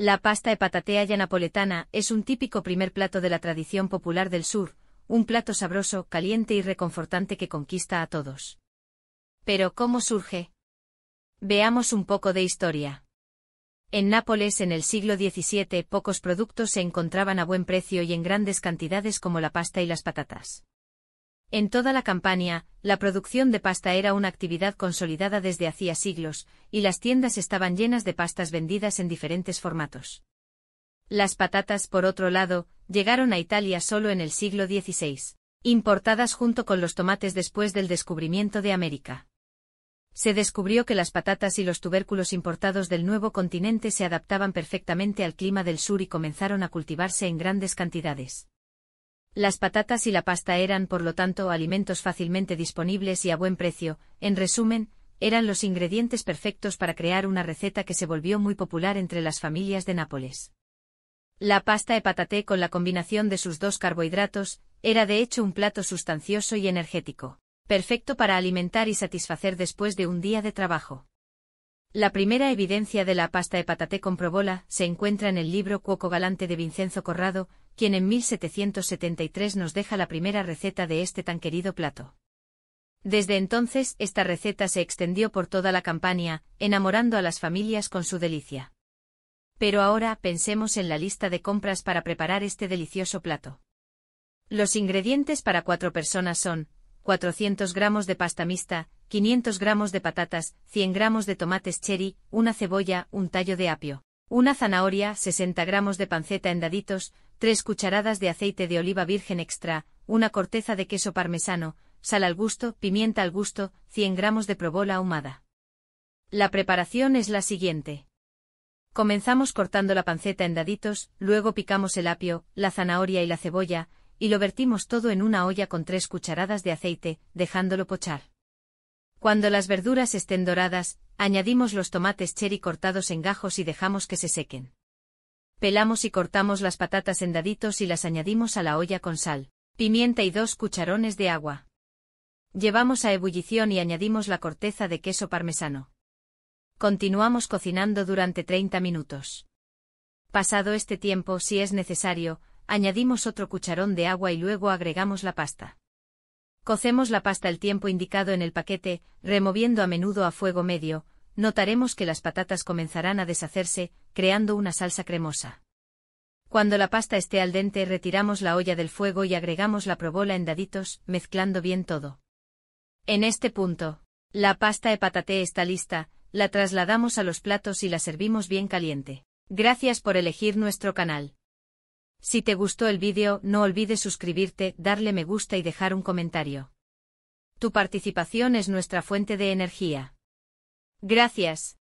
La pasta patatea ya napoletana es un típico primer plato de la tradición popular del sur, un plato sabroso, caliente y reconfortante que conquista a todos. Pero ¿cómo surge? Veamos un poco de historia. En Nápoles en el siglo XVII pocos productos se encontraban a buen precio y en grandes cantidades como la pasta y las patatas. En toda la campaña, la producción de pasta era una actividad consolidada desde hacía siglos, y las tiendas estaban llenas de pastas vendidas en diferentes formatos. Las patatas, por otro lado, llegaron a Italia solo en el siglo XVI, importadas junto con los tomates después del descubrimiento de América. Se descubrió que las patatas y los tubérculos importados del nuevo continente se adaptaban perfectamente al clima del sur y comenzaron a cultivarse en grandes cantidades. Las patatas y la pasta eran, por lo tanto, alimentos fácilmente disponibles y a buen precio, en resumen, eran los ingredientes perfectos para crear una receta que se volvió muy popular entre las familias de Nápoles. La pasta e pataté con la combinación de sus dos carbohidratos, era de hecho un plato sustancioso y energético, perfecto para alimentar y satisfacer después de un día de trabajo. La primera evidencia de la pasta patate con probola se encuentra en el libro Cuoco Galante de Vincenzo Corrado, quien en 1773 nos deja la primera receta de este tan querido plato. Desde entonces esta receta se extendió por toda la campaña, enamorando a las familias con su delicia. Pero ahora pensemos en la lista de compras para preparar este delicioso plato. Los ingredientes para cuatro personas son 400 gramos de pasta mixta, 500 gramos de patatas, 100 gramos de tomates cherry, una cebolla, un tallo de apio, una zanahoria, 60 gramos de panceta en daditos, 3 cucharadas de aceite de oliva virgen extra, una corteza de queso parmesano, sal al gusto, pimienta al gusto, 100 gramos de probola ahumada. La preparación es la siguiente. Comenzamos cortando la panceta en daditos, luego picamos el apio, la zanahoria y la cebolla, y lo vertimos todo en una olla con tres cucharadas de aceite, dejándolo pochar. Cuando las verduras estén doradas, añadimos los tomates cherry cortados en gajos y dejamos que se sequen. Pelamos y cortamos las patatas en daditos y las añadimos a la olla con sal, pimienta y dos cucharones de agua. Llevamos a ebullición y añadimos la corteza de queso parmesano. Continuamos cocinando durante 30 minutos. Pasado este tiempo, si es necesario, añadimos otro cucharón de agua y luego agregamos la pasta. Cocemos la pasta el tiempo indicado en el paquete, removiendo a menudo a fuego medio, notaremos que las patatas comenzarán a deshacerse, creando una salsa cremosa. Cuando la pasta esté al dente retiramos la olla del fuego y agregamos la probola en daditos, mezclando bien todo. En este punto, la pasta de patate está lista, la trasladamos a los platos y la servimos bien caliente. Gracias por elegir nuestro canal. Si te gustó el vídeo, no olvides suscribirte, darle me gusta y dejar un comentario. Tu participación es nuestra fuente de energía. Gracias.